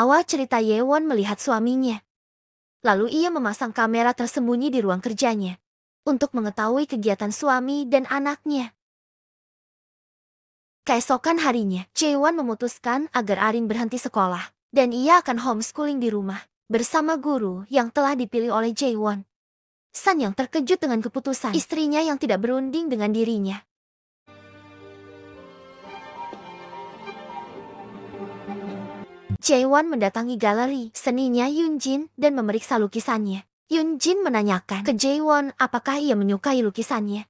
Awal cerita Yewon melihat suaminya. Lalu ia memasang kamera tersembunyi di ruang kerjanya untuk mengetahui kegiatan suami dan anaknya. Keesokan harinya, Jaewon memutuskan agar Arin berhenti sekolah dan ia akan homeschooling di rumah bersama guru yang telah dipilih oleh Jaewon. San yang terkejut dengan keputusan istrinya yang tidak berunding dengan dirinya. Jae Won mendatangi galeri seninya Yun Jin dan memeriksa lukisannya. Yun Jin menanyakan ke Jae Won apakah ia menyukai lukisannya.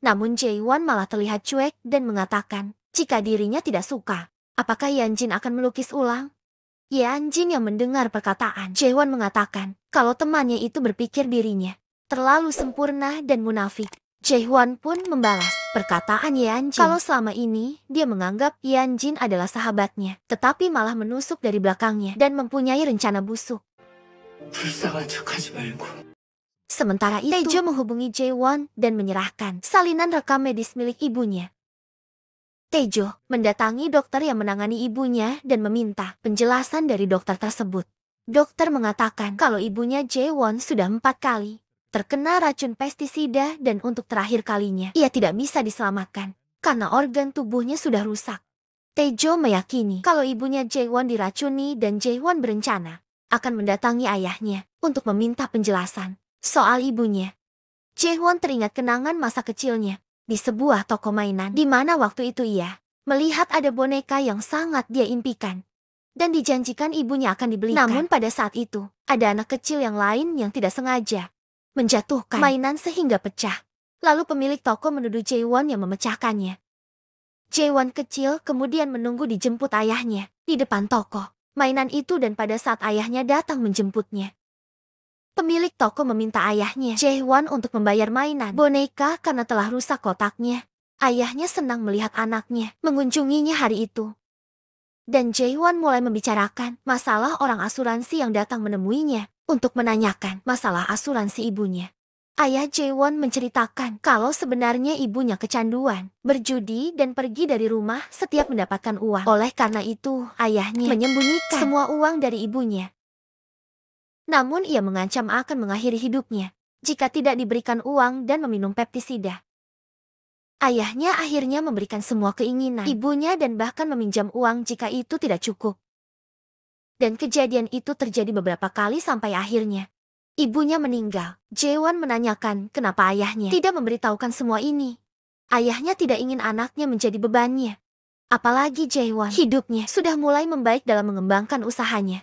Namun Jae Won malah terlihat cuek dan mengatakan jika dirinya tidak suka, apakah Jin akan melukis ulang? Jin yang mendengar perkataan Jae Won mengatakan kalau temannya itu berpikir dirinya terlalu sempurna dan munafik. Jaehwan pun membalas perkataan Yan Jin. Kalau selama ini, dia menganggap Yan Jin adalah sahabatnya, tetapi malah menusuk dari belakangnya dan mempunyai rencana busuk. Sementara itu, Tejo menghubungi Jae Jaewon dan menyerahkan salinan rekam medis milik ibunya. Tejo mendatangi dokter yang menangani ibunya dan meminta penjelasan dari dokter tersebut. Dokter mengatakan kalau ibunya Jae Jaewon sudah empat kali terkena racun pestisida dan untuk terakhir kalinya ia tidak bisa diselamatkan karena organ tubuhnya sudah rusak. Tejo meyakini kalau ibunya Jaewon diracuni dan Jaewon berencana akan mendatangi ayahnya untuk meminta penjelasan soal ibunya. Jaewon teringat kenangan masa kecilnya di sebuah toko mainan di mana waktu itu ia melihat ada boneka yang sangat dia impikan dan dijanjikan ibunya akan dibelikan. Namun pada saat itu, ada anak kecil yang lain yang tidak sengaja menjatuhkan mainan sehingga pecah. Lalu pemilik toko menuduh Jaewon yang memecahkannya. Jaewon kecil kemudian menunggu dijemput ayahnya di depan toko. Mainan itu dan pada saat ayahnya datang menjemputnya. Pemilik toko meminta ayahnya Jaewon untuk membayar mainan boneka karena telah rusak kotaknya. Ayahnya senang melihat anaknya mengunjunginya hari itu. Dan Jaewon mulai membicarakan masalah orang asuransi yang datang menemuinya untuk menanyakan masalah asuransi ibunya. Ayah Jaewon menceritakan kalau sebenarnya ibunya kecanduan, berjudi dan pergi dari rumah setiap mendapatkan uang. Oleh karena itu, ayahnya menyembunyikan semua uang dari ibunya. Namun ia mengancam akan mengakhiri hidupnya jika tidak diberikan uang dan meminum peptisida. Ayahnya akhirnya memberikan semua keinginan ibunya dan bahkan meminjam uang jika itu tidak cukup dan kejadian itu terjadi beberapa kali sampai akhirnya. Ibunya meninggal. Jewan menanyakan kenapa ayahnya tidak memberitahukan semua ini. Ayahnya tidak ingin anaknya menjadi bebannya. Apalagi Jaewan, hidupnya sudah mulai membaik dalam mengembangkan usahanya.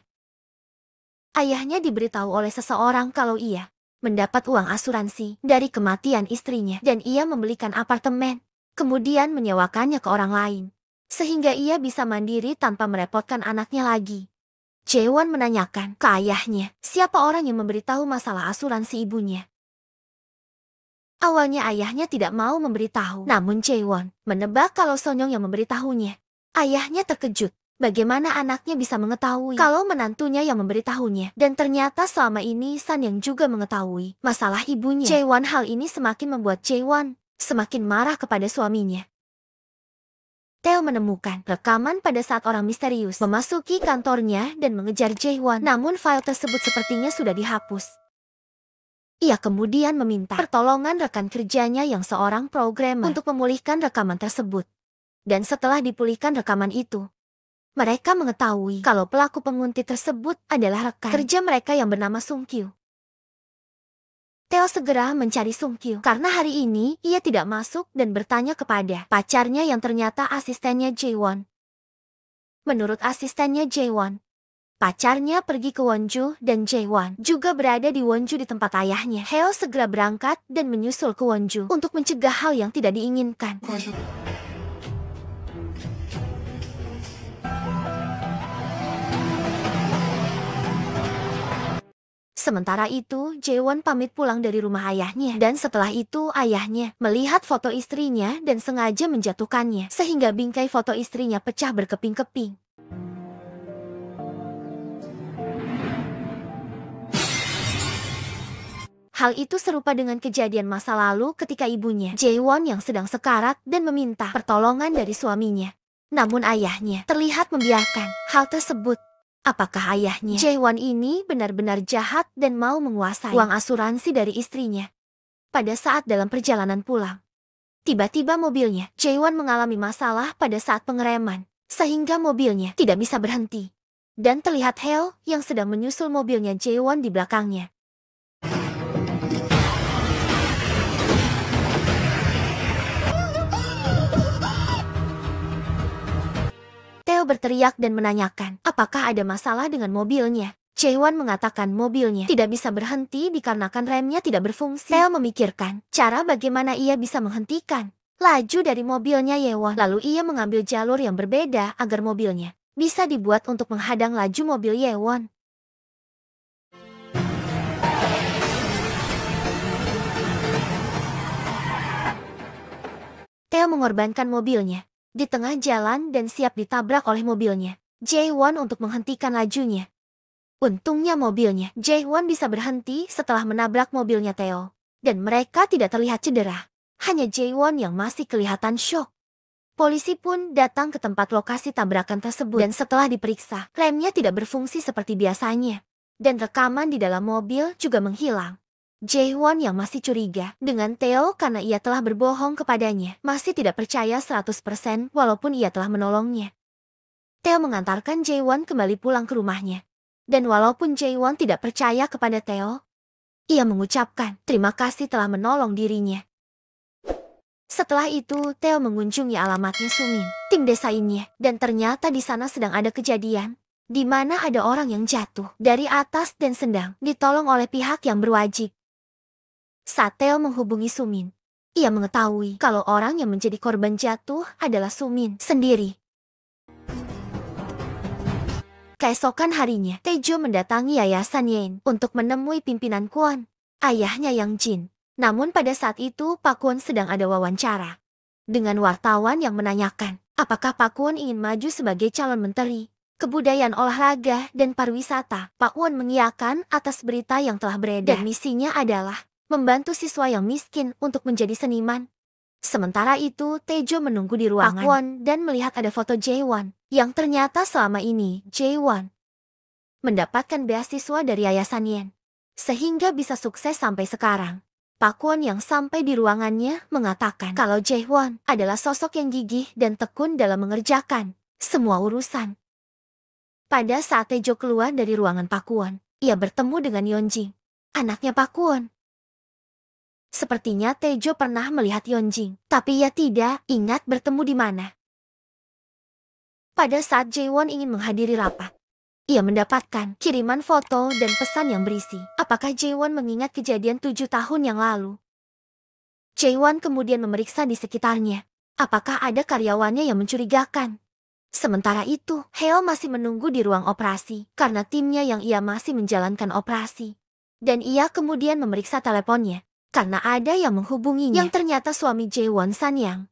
Ayahnya diberitahu oleh seseorang kalau ia mendapat uang asuransi dari kematian istrinya dan ia membelikan apartemen, kemudian menyewakannya ke orang lain, sehingga ia bisa mandiri tanpa merepotkan anaknya lagi. Jaewon menanyakan ke ayahnya siapa orang yang memberitahu masalah asuransi ibunya. Awalnya ayahnya tidak mau memberitahu, namun Jaewon menebak kalau Sonyong yang memberitahunya. Ayahnya terkejut, bagaimana anaknya bisa mengetahui kalau menantunya yang memberitahunya. Dan ternyata selama ini San yang juga mengetahui masalah ibunya. Jaewon hal ini semakin membuat Jaewon semakin marah kepada suaminya. Theo menemukan rekaman pada saat orang misterius memasuki kantornya dan mengejar Jaehyun, namun file tersebut sepertinya sudah dihapus. Ia kemudian meminta pertolongan rekan kerjanya yang seorang programmer untuk memulihkan rekaman tersebut. Dan setelah dipulihkan rekaman itu, mereka mengetahui kalau pelaku penguntit tersebut adalah rekan kerja mereka yang bernama Sung Kyu. Theo segera mencari Sungkyu karena hari ini ia tidak masuk dan bertanya kepada pacarnya yang ternyata asistennya Won. Menurut asistennya Won, pacarnya pergi ke Wonju dan Won juga berada di Wonju di tempat ayahnya. Heo segera berangkat dan menyusul ke Wonju untuk mencegah hal yang tidak diinginkan. Sementara itu, Jaewon pamit pulang dari rumah ayahnya dan setelah itu ayahnya melihat foto istrinya dan sengaja menjatuhkannya sehingga bingkai foto istrinya pecah berkeping-keping. Hal itu serupa dengan kejadian masa lalu ketika ibunya, Jaewon yang sedang sekarat dan meminta pertolongan dari suaminya. Namun ayahnya terlihat membiarkan hal tersebut. Apakah ayahnya Jaewon ini benar-benar jahat dan mau menguasai uang asuransi dari istrinya? Pada saat dalam perjalanan pulang, tiba-tiba mobilnya Jaewon mengalami masalah pada saat pengereman, sehingga mobilnya tidak bisa berhenti. Dan terlihat Hel yang sedang menyusul mobilnya Jaewon di belakangnya. Leo berteriak dan menanyakan, apakah ada masalah dengan mobilnya? Cheywan mengatakan mobilnya tidak bisa berhenti dikarenakan remnya tidak berfungsi. Leo memikirkan cara bagaimana ia bisa menghentikan laju dari mobilnya Yewon. Lalu ia mengambil jalur yang berbeda agar mobilnya bisa dibuat untuk menghadang laju mobil Yewon. Theo mengorbankan mobilnya di tengah jalan dan siap ditabrak oleh mobilnya. j won untuk menghentikan lajunya. Untungnya mobilnya, j won bisa berhenti setelah menabrak mobilnya Theo. Dan mereka tidak terlihat cedera. Hanya j won yang masih kelihatan shock. Polisi pun datang ke tempat lokasi tabrakan tersebut dan setelah diperiksa, remnya tidak berfungsi seperti biasanya. Dan rekaman di dalam mobil juga menghilang. Jae-won yang masih curiga dengan Theo karena ia telah berbohong kepadanya, masih tidak percaya 100% walaupun ia telah menolongnya. Theo mengantarkan Jae-won kembali pulang ke rumahnya. Dan walaupun Jae-won tidak percaya kepada Theo, ia mengucapkan terima kasih telah menolong dirinya. Setelah itu, Theo mengunjungi alamatnya Sumin, tim desainnya dan ternyata di sana sedang ada kejadian di mana ada orang yang jatuh dari atas dan sedang ditolong oleh pihak yang berwajib. Saat menghubungi Sumin. Ia mengetahui kalau orang yang menjadi korban jatuh adalah Sumin sendiri. Keesokan harinya, Tejo mendatangi Yayasan Yen untuk menemui pimpinan Kwon, ayahnya Yang Jin. Namun pada saat itu, Pak Kwon sedang ada wawancara dengan wartawan yang menanyakan apakah Pak Kwon ingin maju sebagai calon menteri kebudayaan olahraga dan pariwisata. Pak Kwon mengiyakan atas berita yang telah beredar dan misinya adalah membantu siswa yang miskin untuk menjadi seniman. Sementara itu, Tejo menunggu di ruangan Pak Won dan melihat ada foto Jaewon, yang ternyata selama ini Jaewon mendapatkan beasiswa dari Yayasan Yen, sehingga bisa sukses sampai sekarang. Pak Won yang sampai di ruangannya mengatakan kalau Jaewon adalah sosok yang gigih dan tekun dalam mengerjakan semua urusan. Pada saat Tejo keluar dari ruangan Pak Won, ia bertemu dengan Yeonjing, anaknya Pak Won. Sepertinya Tejo pernah melihat Yonjing, tapi ia tidak ingat bertemu di mana. Pada saat Jaewon ingin menghadiri rapat, ia mendapatkan kiriman foto dan pesan yang berisi, apakah Jaewon mengingat kejadian tujuh tahun yang lalu. Jaewon kemudian memeriksa di sekitarnya, apakah ada karyawannya yang mencurigakan. Sementara itu, Heo masih menunggu di ruang operasi karena timnya yang ia masih menjalankan operasi. Dan ia kemudian memeriksa teleponnya karena ada yang menghubunginya yang ternyata suami Jaewon Sanyang.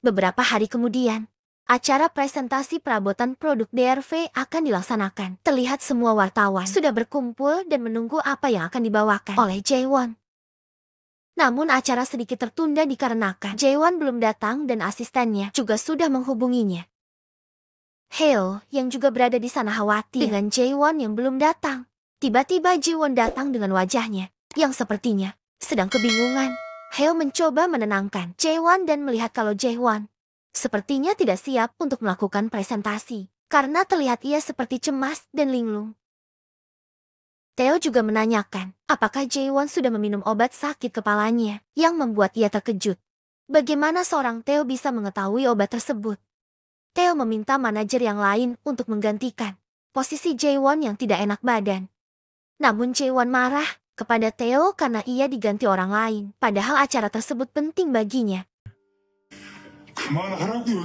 Beberapa hari kemudian, acara presentasi perabotan produk DRV akan dilaksanakan. Terlihat semua wartawan sudah berkumpul dan menunggu apa yang akan dibawakan oleh Jaewon. Namun acara sedikit tertunda dikarenakan Jaewon belum datang dan asistennya juga sudah menghubunginya. Heo yang juga berada di sana khawatir dengan Jaewon yang belum datang. Tiba-tiba Jaewon datang dengan wajahnya yang sepertinya sedang kebingungan. Heo mencoba menenangkan Jaewon dan melihat kalau Jaewon sepertinya tidak siap untuk melakukan presentasi karena terlihat ia seperti cemas dan linglung. Theo juga menanyakan apakah Jaewon sudah meminum obat sakit kepalanya yang membuat ia terkejut. Bagaimana seorang Theo bisa mengetahui obat tersebut? Theo meminta manajer yang lain untuk menggantikan posisi Jaewon yang tidak enak badan. Namun Jaewon marah kepada Theo karena ia diganti orang lain, padahal acara tersebut penting baginya. 그만하라고요,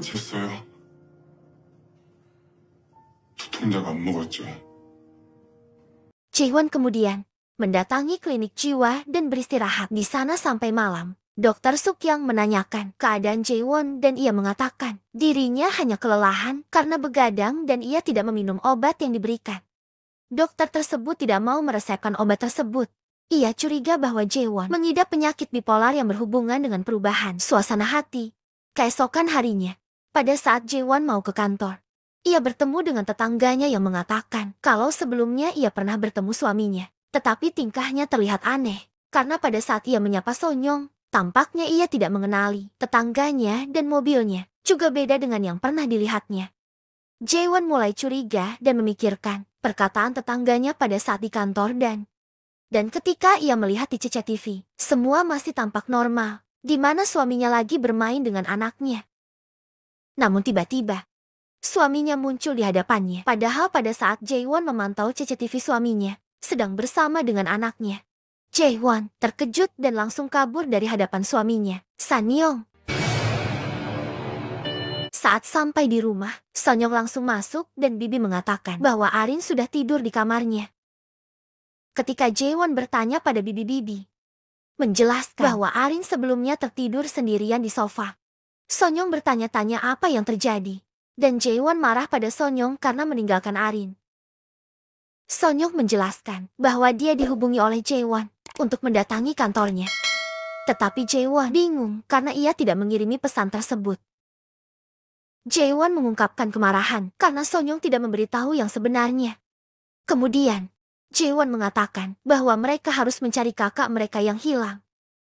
kemudian mendatangi klinik jiwa dan beristirahat di sana sampai malam. Dokter Suk yang menanyakan keadaan Jaewon dan ia mengatakan dirinya hanya kelelahan karena begadang dan ia tidak meminum obat yang diberikan. Dokter tersebut tidak mau meresepkan obat tersebut. Ia curiga bahwa Jaewon mengidap penyakit bipolar yang berhubungan dengan perubahan suasana hati. Keesokan harinya, pada saat Jaewon mau ke kantor, ia bertemu dengan tetangganya yang mengatakan kalau sebelumnya ia pernah bertemu suaminya, tetapi tingkahnya terlihat aneh karena pada saat ia menyapa Sonyong, Tampaknya ia tidak mengenali tetangganya dan mobilnya, juga beda dengan yang pernah dilihatnya. Jaewon mulai curiga dan memikirkan perkataan tetangganya pada saat di kantor dan dan ketika ia melihat di cctv, semua masih tampak normal, di mana suaminya lagi bermain dengan anaknya. Namun tiba-tiba, suaminya muncul di hadapannya. Padahal pada saat Jaewon memantau CCTV suaminya, sedang bersama dengan anaknya. Won terkejut dan langsung kabur dari hadapan suaminya, San Yong. Saat sampai di rumah, Yong langsung masuk dan Bibi mengatakan bahwa Arin sudah tidur di kamarnya. Ketika Jae Won bertanya pada Bibi-Bibi, menjelaskan kan? bahwa Arin sebelumnya tertidur sendirian di sofa. Sonyong bertanya-tanya apa yang terjadi, dan Jae Won marah pada Sonyong karena meninggalkan Arin. Sonyong menjelaskan bahwa dia dihubungi oleh Jae Won untuk mendatangi kantornya. Tetapi Jaewon bingung karena ia tidak mengirimi pesan tersebut. Jaewon mengungkapkan kemarahan karena Sonyong tidak memberitahu yang sebenarnya. Kemudian, Jaewon mengatakan bahwa mereka harus mencari kakak mereka yang hilang.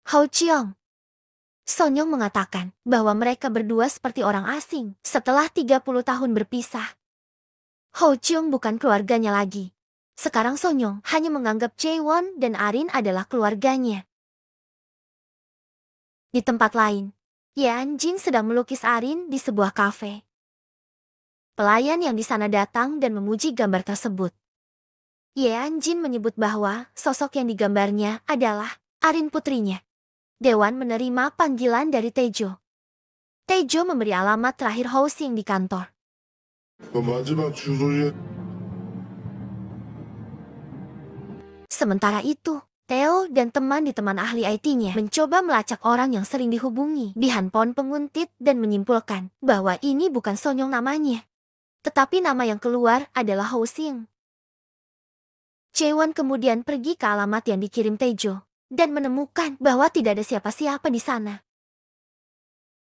Hao Son Sonyong mengatakan bahwa mereka berdua seperti orang asing setelah 30 tahun berpisah. Hao Chiong bukan keluarganya lagi, sekarang Sonyong hanya menganggap Jaewon dan Arin adalah keluarganya. Di tempat lain, Yan Jin sedang melukis Arin di sebuah kafe. Pelayan yang di sana datang dan memuji gambar tersebut. Yan Jin menyebut bahwa sosok yang digambarnya adalah Arin putrinya. Dewan menerima panggilan dari Tejo. Tejo memberi alamat terakhir housing di kantor. Sementara itu, Theo dan teman di teman ahli IT-nya mencoba melacak orang yang sering dihubungi di handphone penguntit dan menyimpulkan bahwa ini bukan Sonyong namanya. Tetapi nama yang keluar adalah Ho Sing. Chewon kemudian pergi ke alamat yang dikirim Tejo dan menemukan bahwa tidak ada siapa-siapa di sana.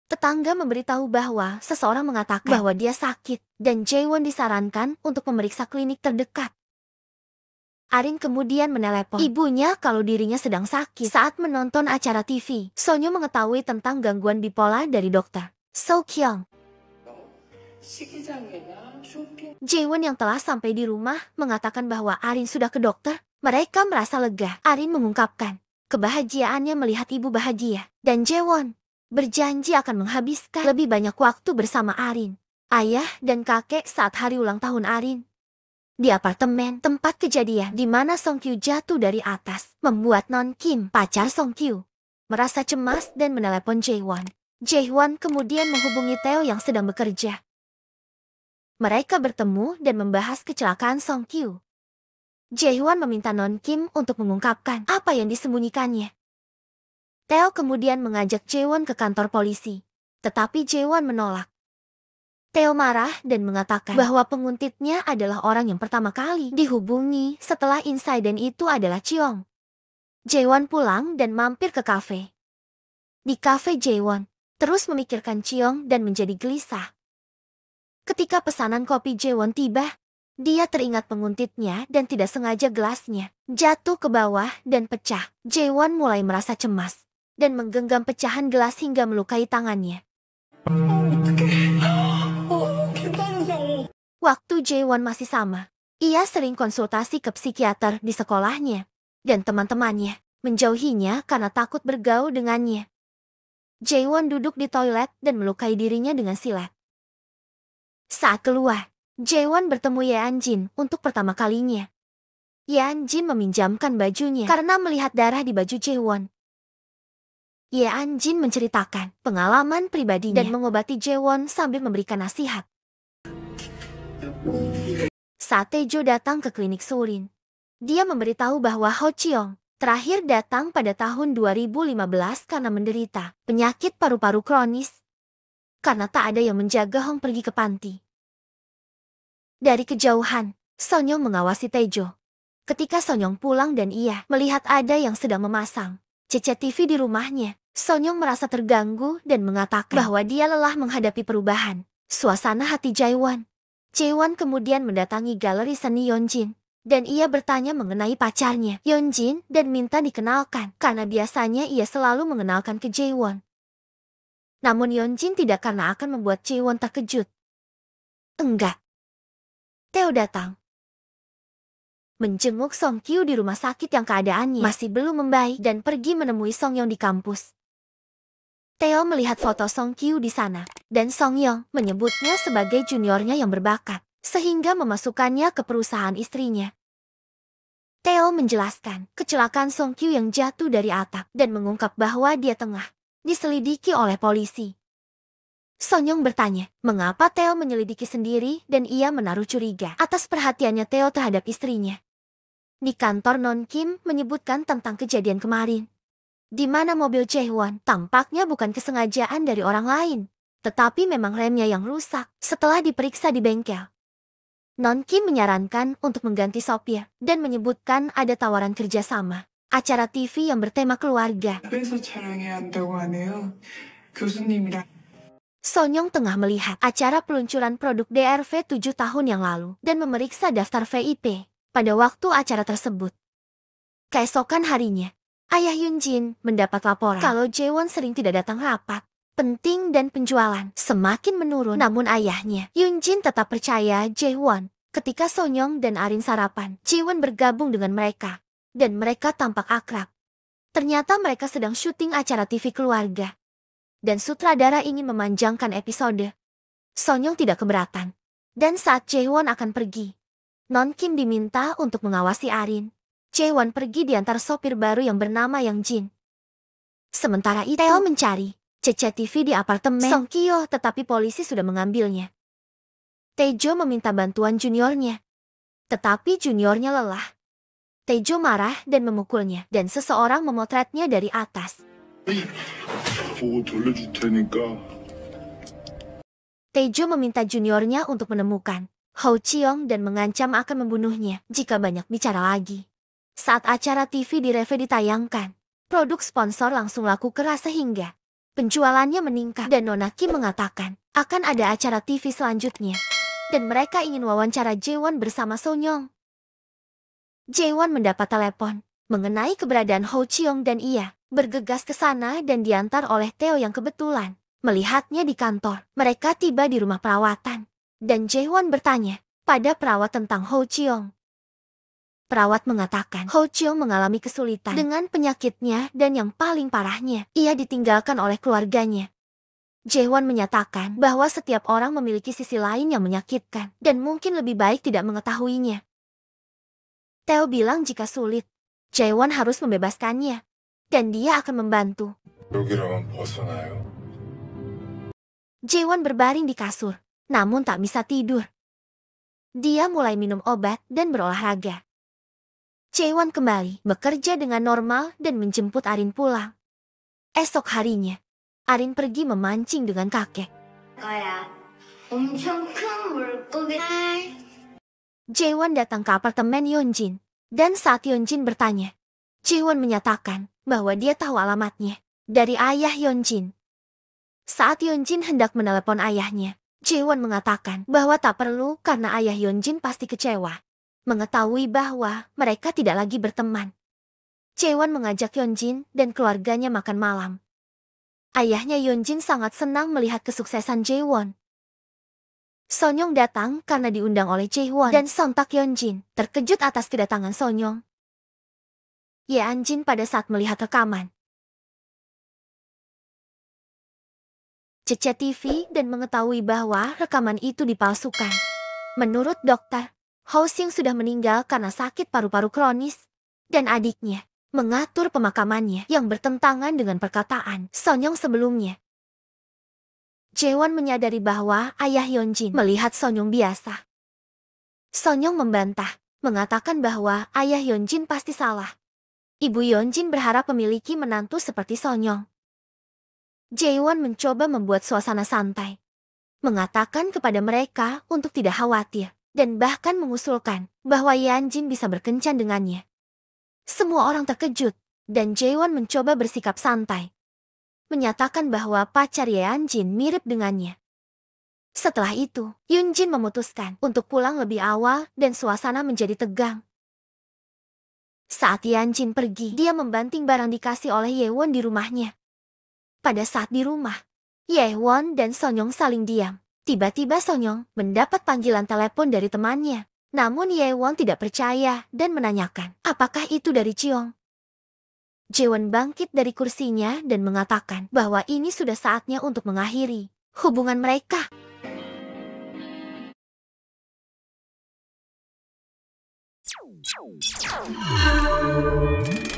Tetangga memberitahu bahwa seseorang mengatakan bahwa dia sakit dan Jaewon disarankan untuk memeriksa klinik terdekat. Arin kemudian menelepon ibunya kalau dirinya sedang sakit saat menonton acara TV. Sonyo mengetahui tentang gangguan bipolar dari dokter So Kyung. Jaewon yang telah sampai di rumah mengatakan bahwa Arin sudah ke dokter. Mereka merasa lega. Arin mengungkapkan kebahagiaannya melihat ibu bahagia. Dan Jaewon berjanji akan menghabiskan lebih banyak waktu bersama Arin. Ayah dan kakek saat hari ulang tahun Arin di apartemen tempat kejadian di mana Song Kyu jatuh dari atas, membuat Non Kim, pacar Song Kyu, merasa cemas dan menelepon Jae-won. Jae-won kemudian menghubungi Teo yang sedang bekerja. Mereka bertemu dan membahas kecelakaan Song Kyu. Jae-won meminta Non Kim untuk mengungkapkan apa yang disembunyikannya. Teo kemudian mengajak Jae-won ke kantor polisi. Tetapi Jae-won menolak. Theo marah dan mengatakan bahwa penguntitnya adalah orang yang pertama kali dihubungi setelah insiden itu adalah Chiong. Jaewon pulang dan mampir ke kafe. Di kafe Jaewon, terus memikirkan Chiong dan menjadi gelisah. Ketika pesanan kopi Jaewon tiba, dia teringat penguntitnya dan tidak sengaja gelasnya jatuh ke bawah dan pecah. Jaewon mulai merasa cemas dan menggenggam pecahan gelas hingga melukai tangannya. Oh, okay. Waktu Jaewon masih sama, ia sering konsultasi ke psikiater di sekolahnya, dan teman-temannya menjauhinya karena takut bergaul dengannya. Jaewon duduk di toilet dan melukai dirinya dengan silat. Saat keluar, Jaewon bertemu Ye Jin untuk pertama kalinya. Ye Jin meminjamkan bajunya karena melihat darah di baju Jaewon. Ye Anjin menceritakan pengalaman pribadinya dan mengobati Jaewon sambil memberikan nasihat. Saat Tejo datang ke klinik Surin. dia memberitahu bahwa Ho Chiong terakhir datang pada tahun 2015 karena menderita penyakit paru-paru kronis karena tak ada yang menjaga Hong pergi ke panti. Dari kejauhan, Sonyong mengawasi Tejo. Ketika Sonyong pulang dan ia melihat ada yang sedang memasang CCTV di rumahnya, Sonyong merasa terganggu dan mengatakan bahwa dia lelah menghadapi perubahan. Suasana hati Jaiwan Jaewon kemudian mendatangi galeri seni Jin Dan ia bertanya mengenai pacarnya, Jin dan minta dikenalkan, karena biasanya ia selalu mengenalkan ke Jae Jaewon. Namun Jin tidak karena akan membuat Jaewon terkejut. Enggak. Theo datang. Menjenguk Song Kyu di rumah sakit yang keadaannya masih belum membaik dan pergi menemui Song Yong di kampus. Theo melihat foto Song Kyu di sana, dan Song Yong menyebutnya sebagai juniornya yang berbakat, sehingga memasukkannya ke perusahaan istrinya. Theo menjelaskan kecelakaan Song Kyu yang jatuh dari atap dan mengungkap bahwa dia tengah diselidiki oleh polisi. Song Yong bertanya, mengapa Theo menyelidiki sendiri dan ia menaruh curiga atas perhatiannya Theo terhadap istrinya. Di kantor Non Kim menyebutkan tentang kejadian kemarin di mana mobil Chehwan tampaknya bukan kesengajaan dari orang lain, tetapi memang remnya yang rusak setelah diperiksa di bengkel. Non Kim menyarankan untuk mengganti sopir dan menyebutkan ada tawaran kerjasama acara TV yang bertema keluarga. Sonyong tengah melihat acara peluncuran produk DRV tujuh tahun yang lalu dan memeriksa daftar VIP pada waktu acara tersebut. Keesokan harinya, Ayah Yunjin mendapat laporan kalau Jaewon sering tidak datang rapat. Penting dan penjualan semakin menurun namun ayahnya, Yunjin tetap percaya Jaewon. Ketika Sonyong dan Arin sarapan, Jiwon bergabung dengan mereka. Dan mereka tampak akrab. Ternyata mereka sedang syuting acara TV keluarga. Dan sutradara ingin memanjangkan episode. Sonyong tidak keberatan. Dan saat Jaewon akan pergi, Non Kim diminta untuk mengawasi Arin. Cewon pergi diantar sopir baru yang bernama Yang Jin. Sementara itu, Teo mencari CCTV di apartemen Song Kyo tetapi polisi sudah mengambilnya. Tejo meminta bantuan juniornya. Tetapi juniornya lelah. Tejo marah dan memukulnya dan seseorang memotretnya dari atas. Tejo meminta juniornya untuk menemukan Hou Chiong dan mengancam akan membunuhnya jika banyak bicara lagi. Saat acara TV di Reve ditayangkan, produk sponsor langsung laku keras sehingga penjualannya meningkat dan Nona Kim mengatakan akan ada acara TV selanjutnya dan mereka ingin wawancara Jaewon bersama Sonyong. Jaewon mendapat telepon mengenai keberadaan Ho Cheong dan ia bergegas ke sana dan diantar oleh Theo yang kebetulan melihatnya di kantor. Mereka tiba di rumah perawatan dan Jaewon bertanya pada perawat tentang Ho Cheong. Perawat mengatakan, Ho Chiu mengalami kesulitan dengan penyakitnya dan yang paling parahnya, ia ditinggalkan oleh keluarganya. Jaewan menyatakan bahwa setiap orang memiliki sisi lain yang menyakitkan, dan mungkin lebih baik tidak mengetahuinya. Theo bilang jika sulit, Jaewan harus membebaskannya, dan dia akan membantu. Jaewan berbaring di kasur, namun tak bisa tidur. Dia mulai minum obat dan berolahraga. Cewan kembali bekerja dengan normal dan menjemput Arin pulang. Esok harinya, Arin pergi memancing dengan kakek. Jaewon datang ke apartemen Yeonjin, dan saat Yeonjin bertanya, Jaewon menyatakan bahwa dia tahu alamatnya dari ayah Yeonjin. Saat Yeonjin hendak menelepon ayahnya, Jaewon mengatakan bahwa tak perlu karena ayah Yeonjin pasti kecewa mengetahui bahwa mereka tidak lagi berteman. Cewan mengajak Yeonjin dan keluarganya makan malam. Ayahnya Yeonjin sangat senang melihat kesuksesan Jaewon. Sonyong datang karena diundang oleh Jaewon dan sontak Yeonjin terkejut atas kedatangan Sonyong. Ye Anjin pada saat melihat rekaman. Cece TV dan mengetahui bahwa rekaman itu dipalsukan. Menurut dokter, Xing sudah meninggal karena sakit paru-paru kronis, dan adiknya mengatur pemakamannya yang bertentangan dengan perkataan Sonyong sebelumnya. Jaewon menyadari bahwa ayah Yeonjin melihat Sonyong biasa. Sonyong membantah, mengatakan bahwa ayah Yeonjin pasti salah. Ibu Yeonjin berharap memiliki menantu seperti Sonyong. Jaewon mencoba membuat suasana santai, mengatakan kepada mereka untuk tidak khawatir dan bahkan mengusulkan bahwa Yan Jin bisa berkencan dengannya. Semua orang terkejut, dan Jaewon mencoba bersikap santai. Menyatakan bahwa pacar Yan Jin mirip dengannya. Setelah itu, Yun Jin memutuskan untuk pulang lebih awal dan suasana menjadi tegang. Saat Yan Jin pergi, dia membanting barang dikasih oleh Yewon di rumahnya. Pada saat di rumah, Yewon dan Sonyong saling diam. Tiba-tiba Song Yong mendapat panggilan telepon dari temannya. Namun Ye Won tidak percaya dan menanyakan, apakah itu dari Ciong? Jewon bangkit dari kursinya dan mengatakan bahwa ini sudah saatnya untuk mengakhiri hubungan mereka. Thank you.